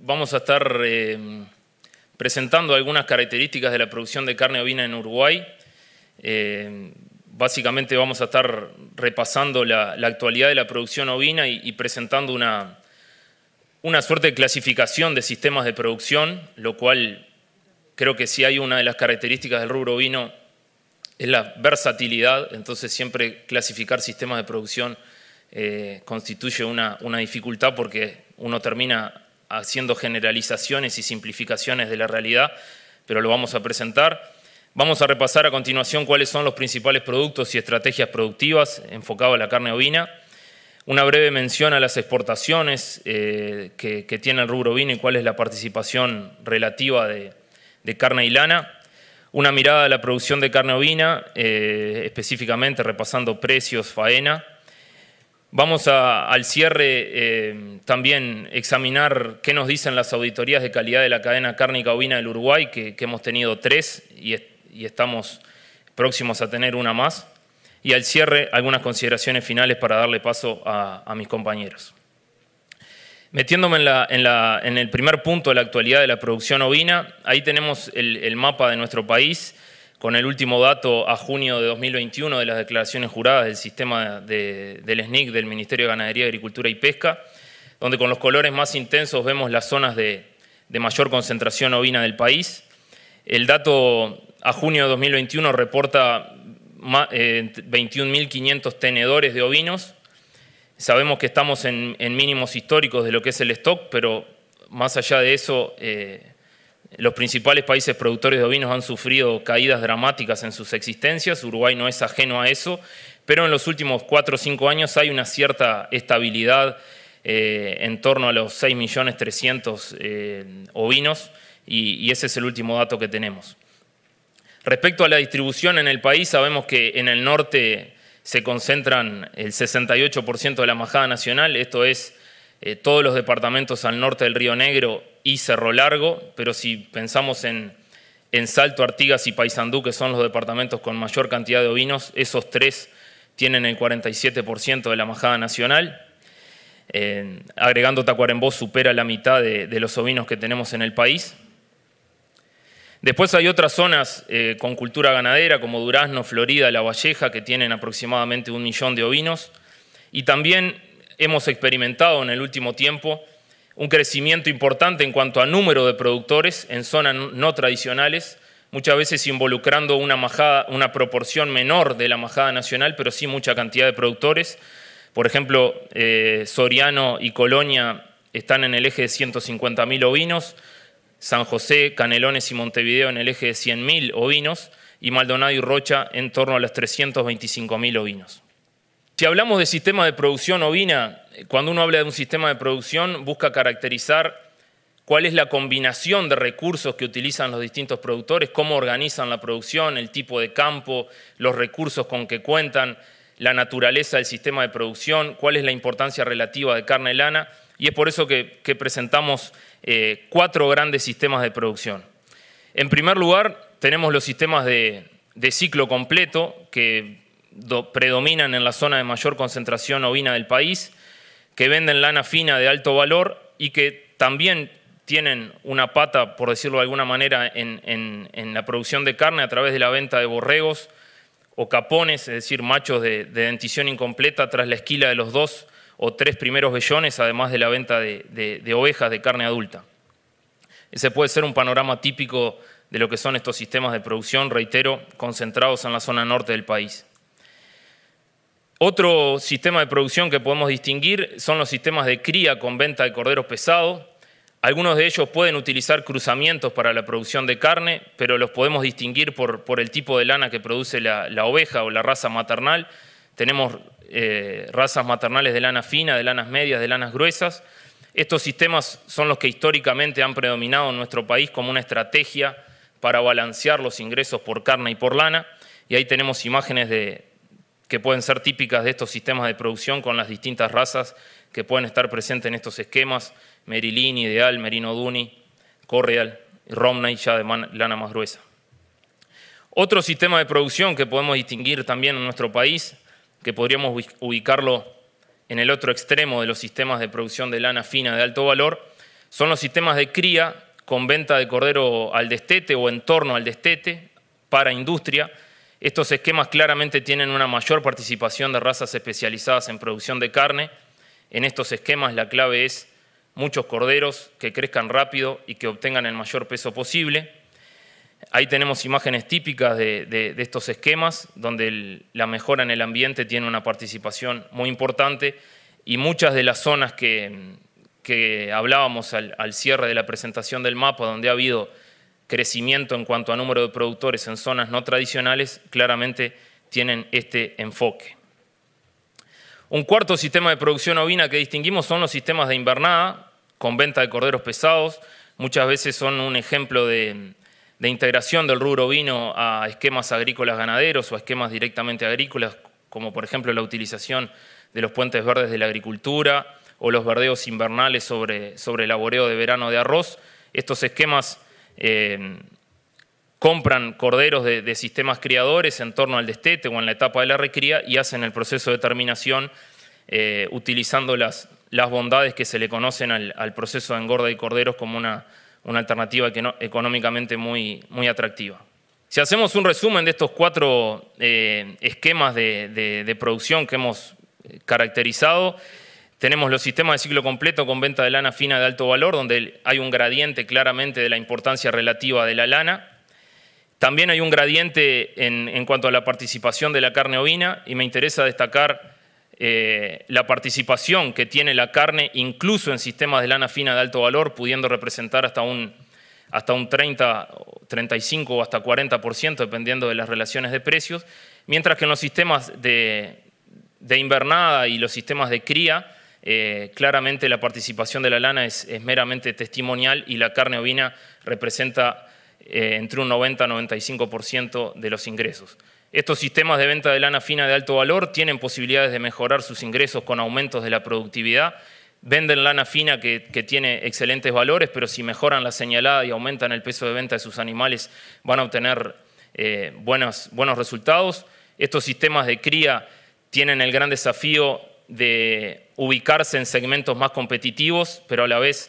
vamos a estar eh, presentando algunas características de la producción de carne ovina en Uruguay. Eh, básicamente vamos a estar repasando la, actualidad de la producción ovina y, presentando una, una, suerte de clasificación de sistemas de producción, lo cual creo que sí hay una de las características del rubro ovino, es la versatilidad, entonces siempre clasificar sistemas de producción eh, constituye una, una dificultad porque uno termina haciendo generalizaciones y simplificaciones de la realidad, pero lo vamos a presentar. Vamos a repasar a continuación cuáles son los principales productos y estrategias productivas enfocados a la carne ovina. Una breve mención a las exportaciones eh, que, tiene el rubro ovino y cuál es la participación relativa de, carne y lana. Una mirada a la producción de carne ovina, eh, específicamente repasando precios, faena Vamos al cierre eh, también examinar qué nos dicen las auditorías de calidad de la cadena cárnica ovina del Uruguay, que, hemos tenido tres y, estamos próximos a tener una más. Y al cierre, algunas consideraciones finales para darle paso a, mis compañeros. Metiéndome en, el primer punto de la actualidad de la producción ovina, ahí tenemos el mapa de nuestro país con el último dato a junio de 2021 de las declaraciones juradas del sistema del SNIC, del Ministerio de Ganadería, Agricultura y Pesca, donde con los colores más intensos vemos las zonas de, mayor concentración ovina del país. El dato a junio de 2021 reporta 21.500 eh, tenedores de ovinos. Sabemos que estamos en, mínimos históricos de lo que es el stock, pero más allá de eso, eh, los principales países productores de ovinos han sufrido caídas dramáticas en sus existencias, Uruguay no es ajeno a eso, pero en los últimos cuatro o cinco años hay una cierta estabilidad eh, en torno a los 6.300.000 eh, ovinos y, ese es el último dato que tenemos. Respecto a la distribución en el país, sabemos que en el norte se concentran el 68% de la majada nacional, esto es eh, todos los departamentos al norte del Río Negro y Cerro Largo, pero si pensamos en, Salto, Artigas y Paysandú, que son los departamentos con mayor cantidad de ovinos, esos tres tienen el 47% de la majada nacional. Eh, agregando Tacuarembó supera la mitad de, los ovinos que tenemos en el país. Después hay otras zonas eh, con cultura ganadera, como Durazno, Florida, La Valleja, que tienen aproximadamente un millón de ovinos. Y también hemos experimentado en el último tiempo un crecimiento importante en cuanto a número de productores en zonas no tradicionales, muchas veces involucrando una, majada, una proporción menor de la majada nacional, pero sí mucha cantidad de productores. Por ejemplo, eh, Soriano y Colonia están en el eje de 150.000 ovinos, San José, Canelones y Montevideo en el eje de 100.000 ovinos y Maldonado y Rocha en torno a los 325.000 ovinos. Si hablamos de sistema de producción ovina, cuando uno habla de un sistema de producción, busca caracterizar cuál es la combinación de recursos que utilizan los distintos productores, cómo organizan la producción, el tipo de campo, los recursos con que cuentan, la naturaleza del sistema de producción, cuál es la importancia relativa de carne y lana, y es por eso que, presentamos eh, cuatro grandes sistemas de producción. En primer lugar, tenemos los sistemas de, de ciclo completo, que predominan en la zona de mayor concentración ovina del país, que venden lana fina de alto valor y que también tienen una pata, por decirlo de alguna manera, en, la producción de carne a través de la venta de borregos o capones, es decir, machos de, dentición incompleta tras la esquila de los dos o tres primeros vellones, además de la venta de, ovejas de carne adulta. Ese puede ser un panorama típico de lo que son estos sistemas de producción, reitero, concentrados en la zona norte del país. Otro sistema de producción que podemos distinguir son los sistemas de cría con venta de corderos pesados. Algunos de ellos pueden utilizar cruzamientos para la producción de carne, pero los podemos distinguir por, el tipo de lana que produce la, oveja o la raza maternal. Tenemos eh, razas maternales de lana fina, de lanas medias, de lanas gruesas. Estos sistemas son los que históricamente han predominado en nuestro país como una estrategia para balancear los ingresos por carne y por lana. Y ahí tenemos imágenes de, que pueden ser típicas de estos sistemas de producción con las distintas razas que pueden estar presentes en estos esquemas, Merilini, Ideal, Merino Duni, Correal, Romney ya de lana más gruesa. Otro sistema de producción que podemos distinguir también en nuestro país, que podríamos ubicarlo en el otro extremo de los sistemas de producción de lana fina de alto valor, son los sistemas de cría con venta de cordero al destete o en torno al destete para industria, estos esquemas claramente tienen una mayor participación de razas especializadas en producción de carne. En estos esquemas la clave es muchos corderos que crezcan rápido y que obtengan el mayor peso posible. Ahí tenemos imágenes típicas de, estos esquemas, donde la mejora en el ambiente tiene una participación muy importante y muchas de las zonas que, hablábamos al cierre de la presentación del mapa, donde ha habido crecimiento en cuanto a número de productores en zonas no tradicionales, claramente tienen este enfoque. Un cuarto sistema de producción ovina que distinguimos son los sistemas de invernada, con venta de corderos pesados. Muchas veces son un ejemplo de, integración del rubro ovino a esquemas agrícolas ganaderos o a esquemas directamente agrícolas, como por ejemplo la utilización de los puentes verdes de la agricultura o los verdeos invernales sobre, sobre el laboreo de verano de arroz. Estos esquemas compran corderos de, sistemas criadores en torno al destete o en la etapa de la recría y hacen el proceso de terminación eh, utilizando las, las, bondades que se le conocen al, proceso de engorda de corderos como una, una alternativa que no, económicamente muy, muy atractiva. Si hacemos un resumen de estos cuatro eh, esquemas de producción que hemos eh, caracterizado, tenemos los sistemas de ciclo completo con venta de lana fina de alto valor, donde hay un gradiente claramente de la importancia relativa de la lana. También hay un gradiente en, cuanto a la participación de la carne ovina y me interesa destacar eh, la participación que tiene la carne incluso en sistemas de lana fina de alto valor, pudiendo representar hasta un, hasta un 30, 35 o hasta 40%, dependiendo de las relaciones de precios, mientras que en los sistemas de invernada y los sistemas de cría, eh, claramente la participación de la lana es, meramente testimonial y la carne ovina representa eh, entre un 90 y 95% de los ingresos. Estos sistemas de venta de lana fina de alto valor tienen posibilidades de mejorar sus ingresos con aumentos de la productividad. Venden lana fina que, tiene excelentes valores, pero si mejoran la señalada y aumentan el peso de venta de sus animales, van a obtener eh, buenos, buenos resultados. Estos sistemas de cría tienen el gran desafío de ubicarse en segmentos más competitivos, pero a la vez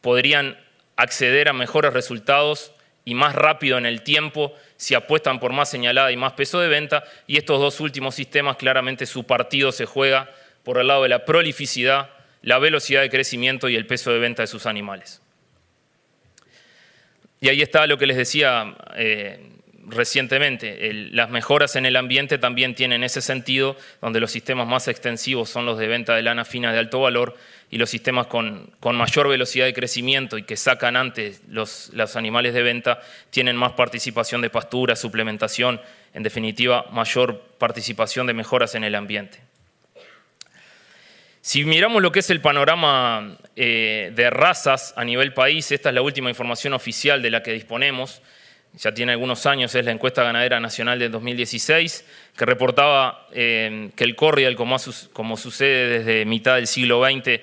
podrían acceder a mejores resultados y más rápido en el tiempo si apuestan por más señalada y más peso de venta. Y estos dos últimos sistemas, claramente su partido se juega por el lado de la prolificidad, la velocidad de crecimiento y el peso de venta de sus animales. Y ahí está lo que les decía eh, recientemente. las mejoras en el ambiente también tienen ese sentido, donde los sistemas más extensivos son los de venta de lana fina de alto valor y los sistemas con, mayor velocidad de crecimiento y que sacan antes los, animales de venta tienen más participación de pastura, suplementación, en definitiva, mayor participación de mejoras en el ambiente. Si miramos lo que es el panorama eh, de razas a nivel país, esta es la última información oficial de la que disponemos ya tiene algunos años, es la encuesta ganadera nacional del 2016, que reportaba eh, que el corrial, como, como, sucede desde mitad del siglo XX,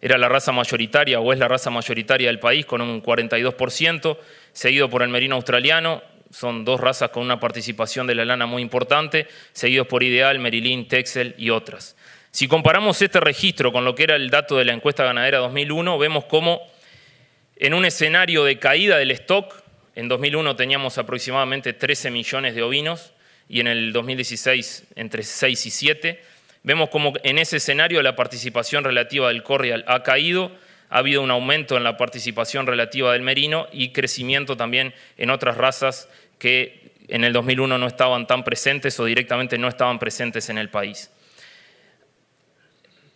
era la raza mayoritaria o es la raza mayoritaria del país con un 42%, seguido por el merino australiano, son dos razas con una participación de la lana muy importante, seguidos por Ideal, Merilín, Texel y otras. Si comparamos este registro con lo que era el dato de la encuesta ganadera 2001, vemos cómo en un escenario de caída del stock, en 2001 teníamos aproximadamente 13 millones de ovinos y en el 2016 entre 6 y 7. Vemos como en ese escenario la participación relativa del corrial ha caído, ha habido un aumento en la participación relativa del merino y crecimiento también en otras razas que en el 2001 no estaban tan presentes o directamente no estaban presentes en el país.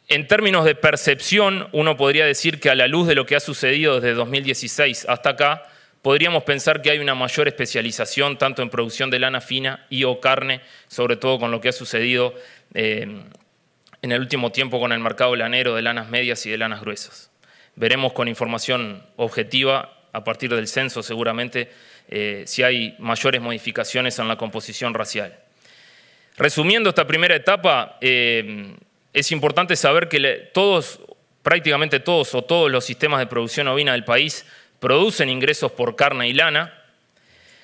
En términos de percepción, uno podría decir que a la luz de lo que ha sucedido desde 2016 hasta acá, Podríamos pensar que hay una mayor especialización tanto en producción de lana fina y o carne, sobre todo con lo que ha sucedido eh, en el último tiempo con el mercado lanero de lanas medias y de lanas gruesas. Veremos con información objetiva a partir del censo seguramente eh, si hay mayores modificaciones en la composición racial. Resumiendo esta primera etapa, eh, es importante saber que todos, prácticamente todos o todos los sistemas de producción ovina del país producen ingresos por carne y lana.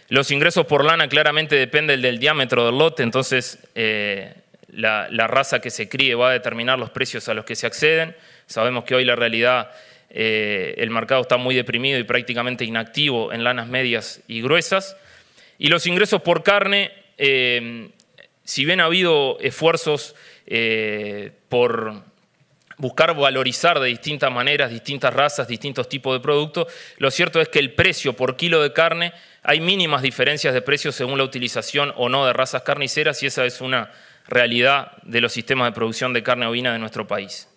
Los ingresos por lana claramente dependen del diámetro del lote, entonces eh, la, raza que se críe va a determinar los precios a los que se acceden. Sabemos que hoy la realidad, eh, el mercado está muy deprimido y prácticamente inactivo en lanas medias y gruesas. Y los ingresos por carne, eh, si bien ha habido esfuerzos por buscar valorizar de distintas maneras, distintas razas, distintos tipos de productos, lo cierto es que el precio por kilo de carne, hay mínimas diferencias de precio según la utilización o no de razas carniceras y esa es una realidad de los sistemas de producción de carne ovina de nuestro país.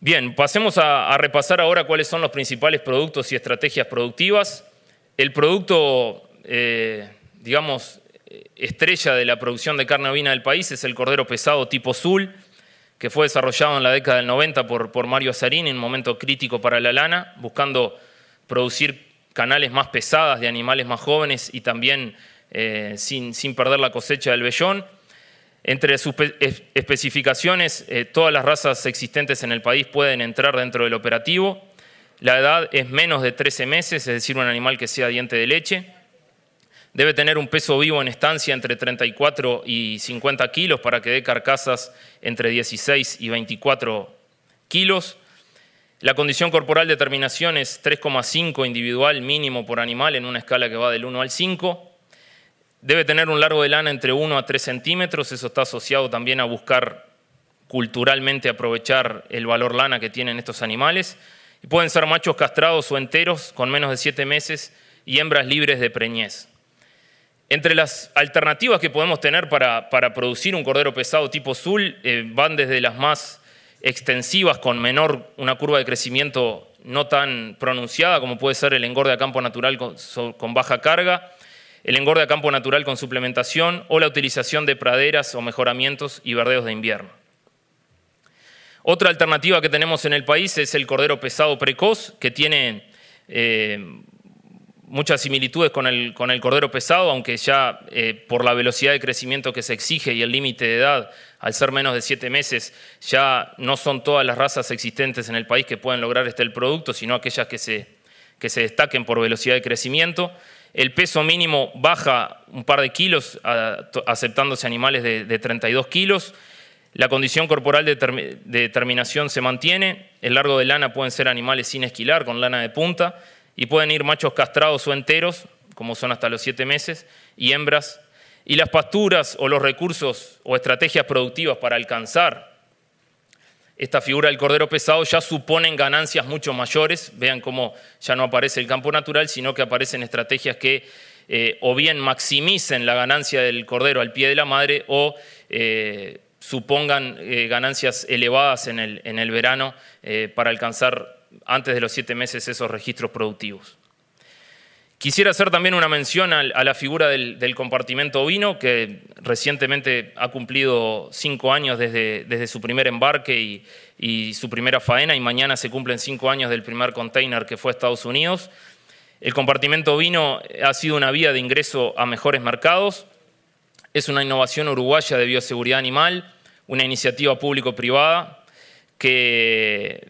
Bien, pasemos a, repasar ahora cuáles son los principales productos y estrategias productivas. El producto, eh, digamos, eh, estrella de la producción de carne ovina del país es el cordero pesado tipo azul, que fue desarrollado en la década del 90 por, Mario Azarín en un momento crítico para la lana, buscando producir canales más pesadas de animales más jóvenes y también eh, sin, sin, perder la cosecha del vellón. Entre sus especificaciones, eh, todas las razas existentes en el país pueden entrar dentro del operativo. La edad es menos de 13 meses, es decir, un animal que sea diente de leche. Debe tener un peso vivo en estancia entre 34 y 50 kilos para que dé carcasas entre 16 y 24 kilos. La condición corporal de terminación es 3,5 individual mínimo por animal en una escala que va del 1 al 5. Debe tener un largo de lana entre 1 a 3 centímetros, eso está asociado también a buscar culturalmente aprovechar el valor lana que tienen estos animales. Y pueden ser machos castrados o enteros con menos de 7 meses y hembras libres de preñez. Entre las alternativas que podemos tener para, producir un cordero pesado tipo azul eh, van desde las más extensivas con menor, una curva de crecimiento no tan pronunciada como puede ser el engorde a campo natural con, baja carga, el engorde a campo natural con suplementación o la utilización de praderas o mejoramientos y verdeos de invierno. Otra alternativa que tenemos en el país es el cordero pesado precoz, que tiene eh, muchas similitudes con el, con el cordero pesado, aunque ya eh, por la velocidad de crecimiento que se exige y el límite de edad, al ser menos de siete meses, ya no son todas las razas existentes en el país que pueden lograr este el producto, sino aquellas que se, que se destaquen por velocidad de crecimiento. El peso mínimo baja un par de kilos, aceptándose animales de, de 32 kilos. La condición corporal de, terminación se mantiene. El largo de lana pueden ser animales sin esquilar, con lana de punta y pueden ir machos castrados o enteros, como son hasta los siete meses, y hembras. Y las pasturas o los recursos o estrategias productivas para alcanzar esta figura del cordero pesado ya suponen ganancias mucho mayores. Vean cómo ya no aparece el campo natural, sino que aparecen estrategias que eh, o bien maximicen la ganancia del cordero al pie de la madre o eh, supongan eh, ganancias elevadas en el, en el verano para alcanzar antes de los siete meses esos registros productivos. Quisiera hacer también una mención a la figura del, del compartimento ovino, que recientemente ha cumplido cinco años desde, desde su primer embarque y, y, su primera faena, y mañana se cumplen cinco años del primer container que fue a Estados Unidos. El compartimento ovino ha sido una vía de ingreso a mejores mercados, es una innovación uruguaya de bioseguridad animal, una iniciativa público-privada que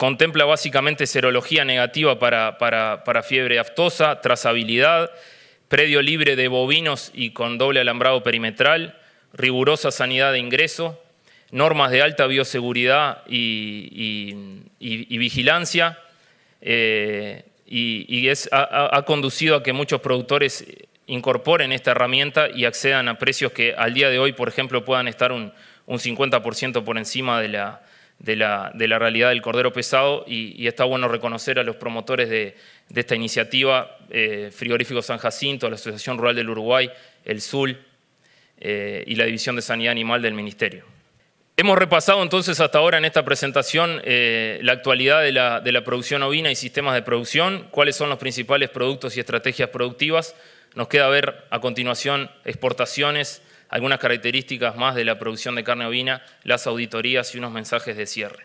Contempla básicamente serología negativa para, para, fiebre aftosa, trazabilidad, predio libre de bovinos y con doble alambrado perimetral, rigurosa sanidad de ingreso, normas de alta bioseguridad y, vigilancia, eh, y, es, ha, conducido a que muchos productores incorporen esta herramienta y accedan a precios que al día de hoy, por ejemplo, puedan estar un 50% por encima de la, de la, realidad del cordero pesado y, está bueno reconocer a los promotores de, esta iniciativa, eh, Frigorífico San Jacinto, la Asociación Rural del Uruguay, el SUL eh, y la División de Sanidad Animal del Ministerio. Hemos repasado entonces hasta ahora en esta presentación eh, la actualidad de la, de la producción ovina y sistemas de producción, cuáles son los principales productos y estrategias productivas. Nos queda ver a continuación exportaciones, algunas características más de la producción de carne ovina, las auditorías y unos mensajes de cierre.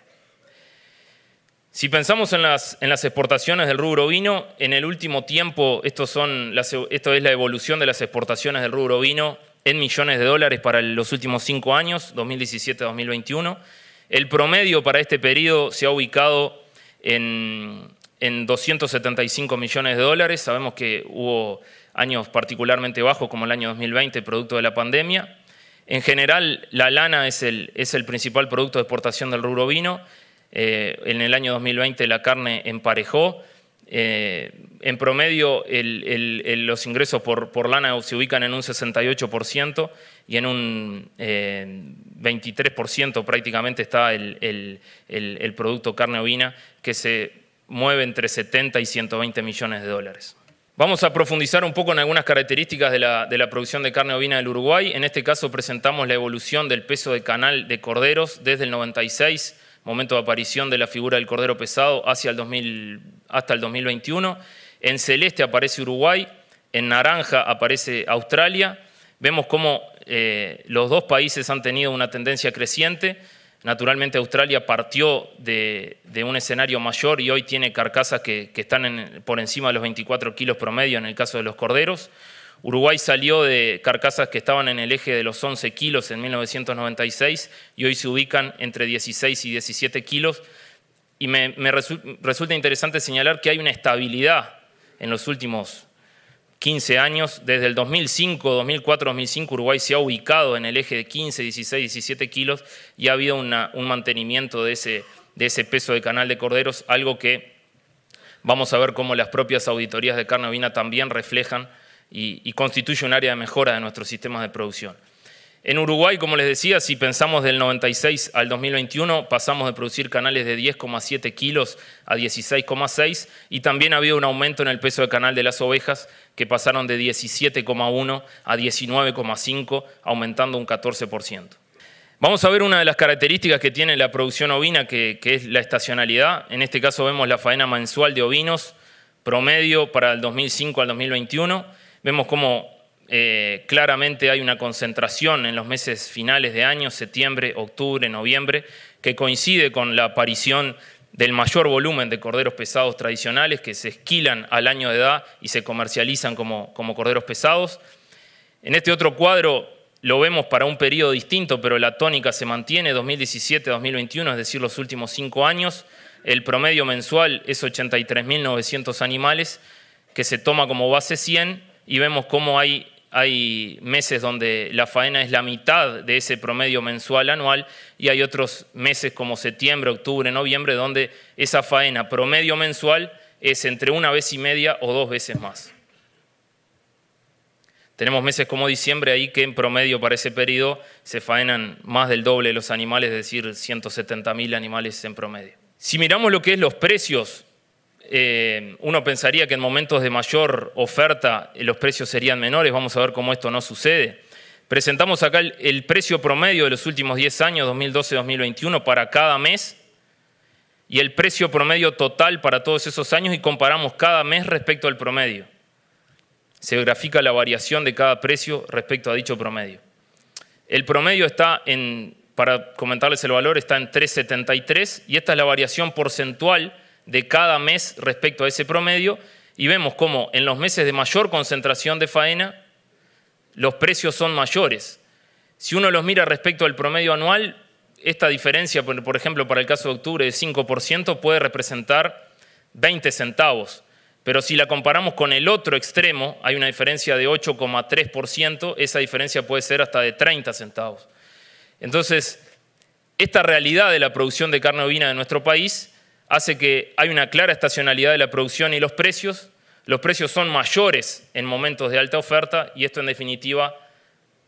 Si pensamos en las, en las exportaciones del rubro vino, en el último tiempo, estos son e, esto es la evolución de las exportaciones del rubro vino en millones de dólares para los últimos cinco años, 2017-2021. El promedio para este periodo se ha ubicado en, en 275 millones de dólares. Sabemos que hubo años particularmente bajos como el año 2020, producto de la pandemia. En general, la lana es el, es el principal producto de exportación del rubro vino. Eh, en el año 2020 la carne emparejó. Eh, en promedio, los ingresos por, por, lana se ubican en un 68% y en un 23% eh, prácticamente está el producto carne ovina que se mueve entre 70 y 120 millones de dólares. Vamos a profundizar un poco en algunas características de la, producción de carne ovina del Uruguay. En este caso presentamos la evolución del peso de canal de corderos desde el 96, momento de aparición de la figura del cordero pesado, hacia el 2000, hasta el 2021. En celeste aparece Uruguay, en naranja aparece Australia. Vemos cómo eh, los dos países han tenido una tendencia creciente Naturalmente Australia partió de, un escenario mayor y hoy tiene carcasas que, están por encima de los 24 kilos promedio en el caso de los corderos. Uruguay salió de carcasas que estaban en el eje de los 11 kilos en 1996 y hoy se ubican entre 16 y 17 kilos. Y me, me resulta interesante señalar que hay una estabilidad en los últimos 15 años, desde el 2005, 2004, 2005, Uruguay se ha ubicado en el eje de 15, 16, 17 kilos y ha habido un mantenimiento de ese, peso de canal de corderos, algo que vamos a ver cómo las propias auditorías de carne ovina también reflejan y constituye un área de mejora de nuestros sistemas de producción. En Uruguay, como les decía, si pensamos del 96 al 2021, pasamos de producir canales de 10,7 kilos a 16,6 y también ha habido un aumento en el peso de canal de las ovejas que pasaron de 17,1 a 19,5, aumentando un 14%. Vamos a ver una de las características que tiene la producción ovina, que, que, es la estacionalidad. En este caso vemos la faena mensual de ovinos, promedio para el 2005 al 2021. Vemos cómo eh, claramente hay una concentración en los meses finales de año, septiembre, octubre, noviembre, que coincide con la aparición del mayor volumen de corderos pesados tradicionales que se esquilan al año de edad y se comercializan como, como corderos pesados. En este otro cuadro lo vemos para un periodo distinto, pero la tónica se mantiene 2017-2021, es decir, los últimos cinco años. El promedio mensual es 83.900 animales, que se toma como base 100 y vemos cómo hay hay meses donde la faena es la mitad de ese promedio mensual anual y hay otros meses como septiembre, octubre, noviembre, donde esa faena promedio mensual es entre una vez y media o dos veces más. Tenemos meses como diciembre ahí que en promedio para ese periodo se faenan más del doble los animales, es decir, 170.000 animales en promedio. Si miramos lo que es los precios eh, uno pensaría que en momentos de mayor oferta eh, los precios serían menores, vamos a ver cómo esto no sucede. Presentamos acá el, el precio promedio de los últimos 10 años, 2012-2021, para cada mes y el precio promedio total para todos esos años y comparamos cada mes respecto al promedio. Se grafica la variación de cada precio respecto a dicho promedio. El promedio está en, para comentarles el valor, está en 3,73 y esta es la variación porcentual de cada mes respecto a ese promedio y vemos cómo en los meses de mayor concentración de faena los precios son mayores. Si uno los mira respecto al promedio anual, esta diferencia, por ejemplo, para el caso de octubre de 5% puede representar 20 centavos. Pero si la comparamos con el otro extremo, hay una diferencia de 8,3%, esa diferencia puede ser hasta de 30 centavos. Entonces, esta realidad de la producción de carne bovina de nuestro país hace que hay una clara estacionalidad de la producción y los precios. Los precios son mayores en momentos de alta oferta y esto en definitiva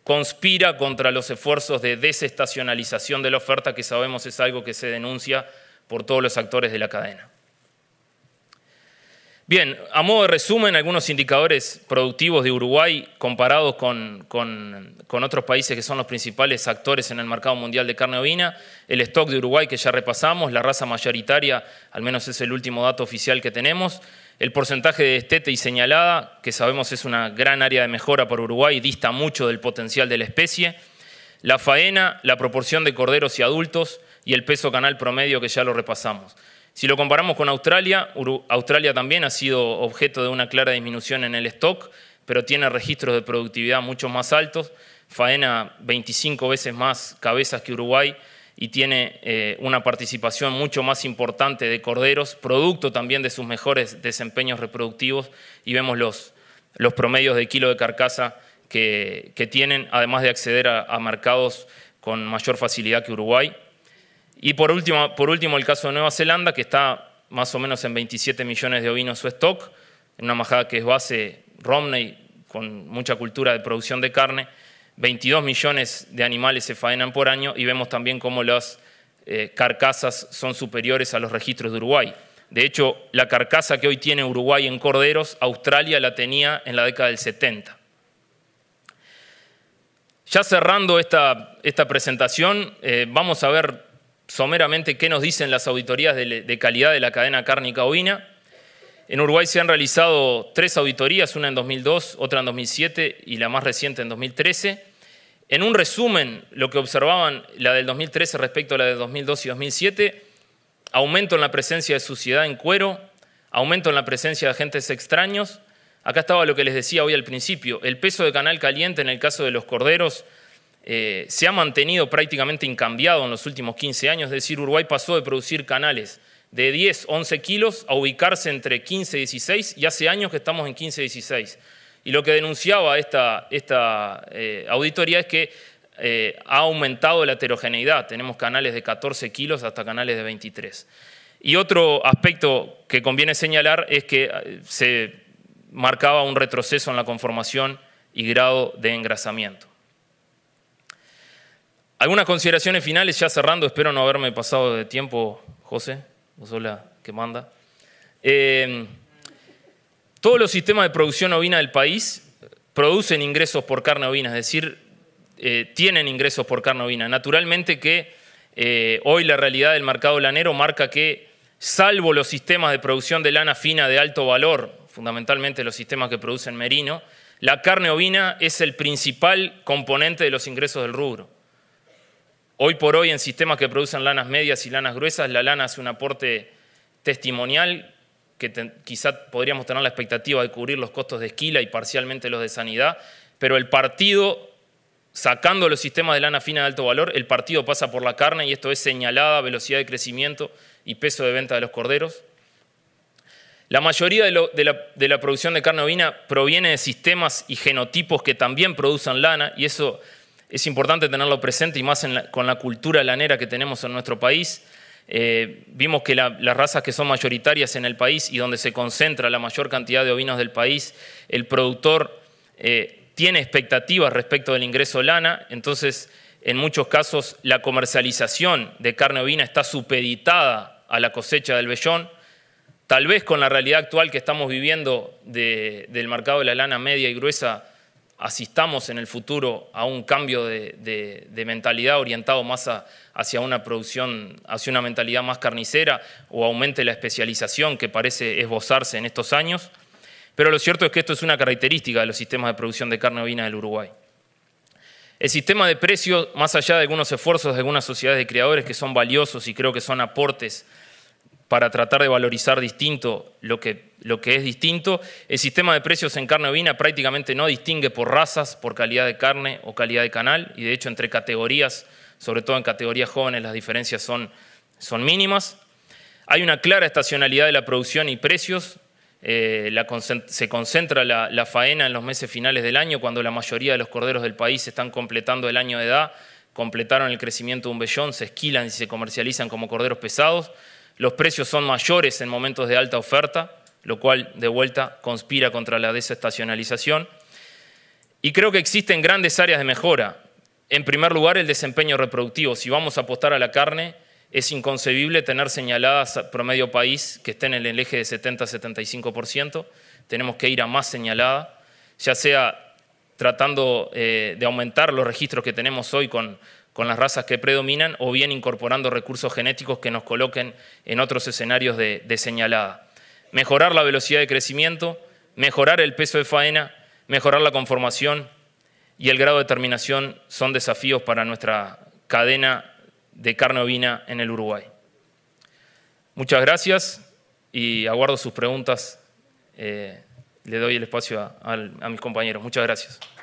conspira contra los esfuerzos de desestacionalización de la oferta que sabemos es algo que se denuncia por todos los actores de la cadena. Bien, a modo de resumen, algunos indicadores productivos de Uruguay comparados con, otros países que son los principales actores en el mercado mundial de carne ovina. El stock de Uruguay que ya repasamos, la raza mayoritaria, al menos es el último dato oficial que tenemos. El porcentaje de estete y señalada, que sabemos es una gran área de mejora por Uruguay, dista mucho del potencial de la especie. La faena, la proporción de corderos y adultos y el peso canal promedio que ya lo repasamos. Si lo comparamos con Australia, Australia también ha sido objeto de una clara disminución en el stock, pero tiene registros de productividad mucho más altos, faena 25 veces más cabezas que Uruguay y tiene eh, una participación mucho más importante de corderos, producto también de sus mejores desempeños reproductivos, y vemos los, los promedios de kilo de carcasa que, que tienen, además de acceder a, a mercados con mayor facilidad que Uruguay. Y por último, por último, el caso de Nueva Zelanda, que está más o menos en 27 millones de ovinos su stock, en una majada que es base Romney, con mucha cultura de producción de carne, 22 millones de animales se faenan por año y vemos también cómo las eh, carcasas son superiores a los registros de Uruguay. De hecho, la carcasa que hoy tiene Uruguay en corderos, Australia la tenía en la década del 70. Ya cerrando esta, esta presentación, eh, vamos a ver someramente qué nos dicen las auditorías de, calidad de la cadena cárnica ovina. En Uruguay se han realizado tres auditorías, una en 2002, otra en 2007 y la más reciente en 2013. En un resumen, lo que observaban la del 2013 respecto a la de 2002 y 2007, aumento en la presencia de suciedad en cuero, aumento en la presencia de agentes extraños. Acá estaba lo que les decía hoy al principio, el peso de canal caliente en el caso de los corderos eh, se ha mantenido prácticamente incambiado en los últimos 15 años, es decir, Uruguay pasó de producir canales de 10, 11 kilos a ubicarse entre 15 y 16 y hace años que estamos en 15 y 16. Y lo que denunciaba esta, eh, auditoría es que eh, ha aumentado la heterogeneidad, tenemos canales de 14 kilos hasta canales de 23. Y otro aspecto que conviene señalar es que se marcaba un retroceso en la conformación y grado de engrasamiento. Algunas consideraciones finales, ya cerrando, espero no haberme pasado de tiempo, José, vos sola que manda. Eh, todos los sistemas de producción ovina del país producen ingresos por carne ovina, es decir, eh, tienen ingresos por carne ovina. Naturalmente que eh, hoy la realidad del mercado lanero marca que, salvo los sistemas de producción de lana fina de alto valor, fundamentalmente los sistemas que producen merino, la carne ovina es el principal componente de los ingresos del rubro. Hoy por hoy en sistemas que producen lanas medias y lanas gruesas, la lana hace un aporte testimonial que quizás quizá podríamos tener la expectativa de cubrir los costos de esquila y parcialmente los de sanidad, pero el partido, sacando los sistemas de lana fina de alto valor, el partido pasa por la carne y esto es señalada, velocidad de crecimiento y peso de venta de los corderos. La mayoría de, la, de la producción de carne ovina proviene de sistemas y genotipos que también producen lana y eso es importante tenerlo presente y más con la cultura lanera que tenemos en nuestro país. Eh, vimos que las razas que son mayoritarias en el país y donde se concentra la mayor cantidad de ovinos del país, el productor eh, tiene expectativas respecto del ingreso lana, entonces en muchos casos la comercialización de carne ovina está supeditada a la cosecha del vellón. Tal vez con la realidad actual que estamos viviendo del mercado de la lana media y gruesa, asistamos en el futuro a un cambio de, mentalidad orientado más hacia una producción, hacia una mentalidad más carnicera o aumente la especialización que parece esbozarse en estos años. Pero lo cierto es que esto es una característica de los sistemas de producción de carne ovina del Uruguay. El sistema de precios, más allá de algunos esfuerzos de algunas sociedades de criadores que son valiosos y creo que son aportes para tratar de valorizar distinto lo que, lo que es distinto. El sistema de precios en carne ovina prácticamente no distingue por razas, por calidad de carne o calidad de canal, y de hecho entre categorías, sobre todo en categorías jóvenes, las diferencias son, son mínimas. Hay una clara estacionalidad de la producción y precios. Eh, se concentra la, la faena en los meses finales del año, cuando la mayoría de los corderos del país están completando el año de edad, completaron el crecimiento de un vellón, se esquilan y se comercializan como corderos pesados. Los precios son mayores en momentos de alta oferta, lo cual de vuelta conspira contra la desestacionalización. Y creo que existen grandes áreas de mejora. En primer lugar, el desempeño reproductivo. Si vamos a apostar a la carne, es inconcebible tener señaladas promedio país que estén en el eje de 70-75%. Tenemos que ir a más señalada, ya sea tratando eh, de aumentar los registros que tenemos hoy con con las razas que predominan o bien incorporando recursos genéticos que nos coloquen en otros escenarios de, señalada. Mejorar la velocidad de crecimiento, mejorar el peso de faena, mejorar la conformación y el grado de terminación son desafíos para nuestra cadena de carne ovina en el Uruguay. Muchas gracias y aguardo sus preguntas. Eh, le doy el espacio a mis compañeros. Muchas gracias.